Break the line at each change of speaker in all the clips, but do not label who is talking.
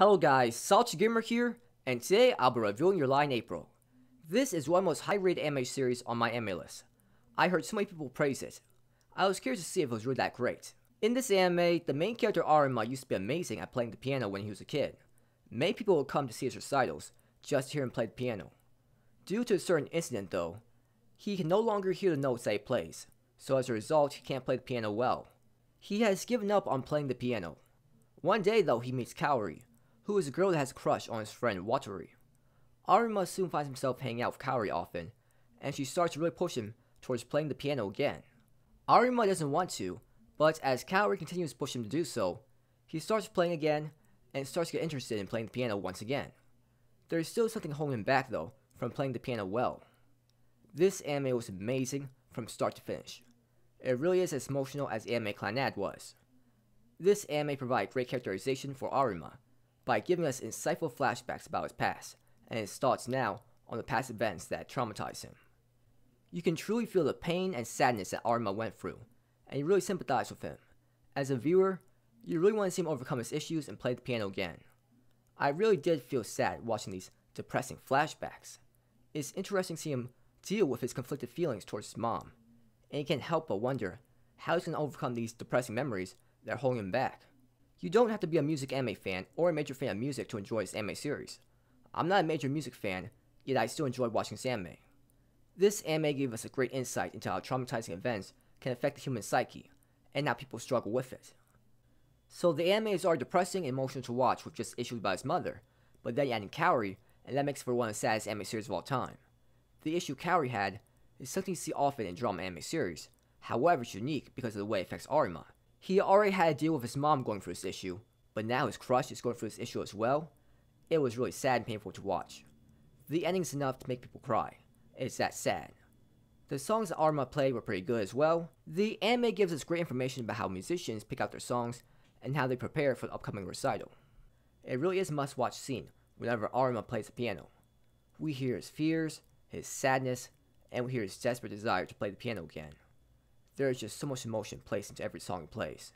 Hello guys, Gamer here, and today I'll be reviewing your line April. This is one of the most high-rated anime series on my anime list. I heard so many people praise it. I was curious to see if it was really that great. In this anime, the main character Arima used to be amazing at playing the piano when he was a kid. Many people would come to see his recitals, just to hear him play the piano. Due to a certain incident though, he can no longer hear the notes that he plays, so as a result he can't play the piano well. He has given up on playing the piano. One day though he meets Kaori, who is a girl that has a crush on his friend Watori. Arima soon finds himself hanging out with Kaori often, and she starts to really push him towards playing the piano again. Arima doesn't want to, but as Kaori continues to push him to do so, he starts playing again and starts to get interested in playing the piano once again. There is still something holding him back though from playing the piano well. This anime was amazing from start to finish. It really is as emotional as anime Clanad was. This anime provided great characterization for Arima, by giving us insightful flashbacks about his past and his thoughts now on the past events that traumatized him. You can truly feel the pain and sadness that Arma went through, and you really sympathize with him. As a viewer, you really want to see him overcome his issues and play the piano again. I really did feel sad watching these depressing flashbacks. It's interesting to see him deal with his conflicted feelings towards his mom, and you can't help but wonder how he's going to overcome these depressing memories that are holding him back. You don't have to be a music anime fan or a major fan of music to enjoy this anime series. I'm not a major music fan, yet I still enjoy watching this anime. This anime gave us a great insight into how traumatizing events can affect the human psyche, and how people struggle with it. So the anime is already depressing and emotional to watch with just issues about his mother, but then adding Kaori, and that makes for one of the saddest anime series of all time. The issue Kaori had is something you see often in drama anime series, however it's unique because of the way it affects Arima, he already had to deal with his mom going through this issue, but now his crush is going through this issue as well. It was really sad and painful to watch. The ending's enough to make people cry. It's that sad. The songs that Arma played were pretty good as well. The anime gives us great information about how musicians pick out their songs and how they prepare for the upcoming recital. It really is a must-watch scene whenever Arma plays the piano. We hear his fears, his sadness, and we hear his desperate desire to play the piano again. There is just so much emotion placed into every song he plays.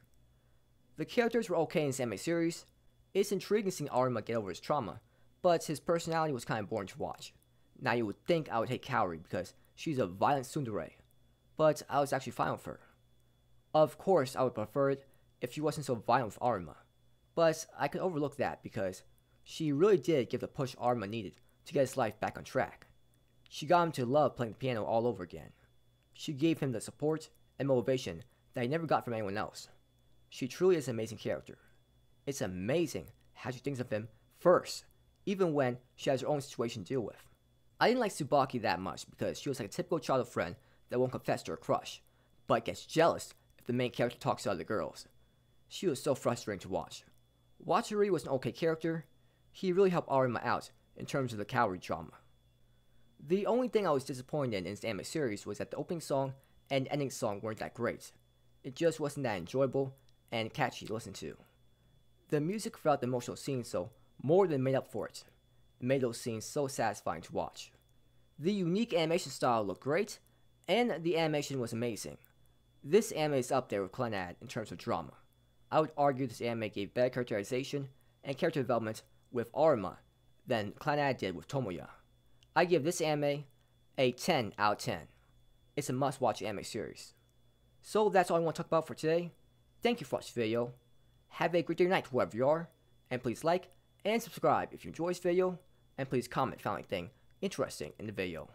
The characters were okay in this anime series. It's intriguing seeing Arima get over his trauma, but his personality was kind of boring to watch. Now you would think I would hate Kaori because she's a violent tsundere, but I was actually fine with her. Of course, I would prefer it if she wasn't so violent with Arima, but I could overlook that because she really did give the push Arima needed to get his life back on track. She got him to love playing the piano all over again. She gave him the support and motivation that I never got from anyone else. She truly is an amazing character. It's amazing how she thinks of him first, even when she has her own situation to deal with. I didn't like Tsubaki that much because she was like a typical childhood friend that won't confess to her crush, but gets jealous if the main character talks to other girls. She was so frustrating to watch. Watari was an okay character. He really helped Arima out in terms of the calorie drama. The only thing I was disappointed in in this anime series was that the opening song and ending song weren't that great. It just wasn't that enjoyable and catchy to listen to. The music felt the emotional scenes so more than made up for it. It made those scenes so satisfying to watch. The unique animation style looked great, and the animation was amazing. This anime is up there with Clannad in terms of drama. I would argue this anime gave better characterization and character development with Arima than Clannad did with Tomoya. I give this anime a 10 out of 10. It's a must-watch anime series. So that's all I want to talk about for today. Thank you for watching this video. Have a great day or night wherever you are. And please like and subscribe if you enjoyed this video. And please comment if you found anything interesting in the video.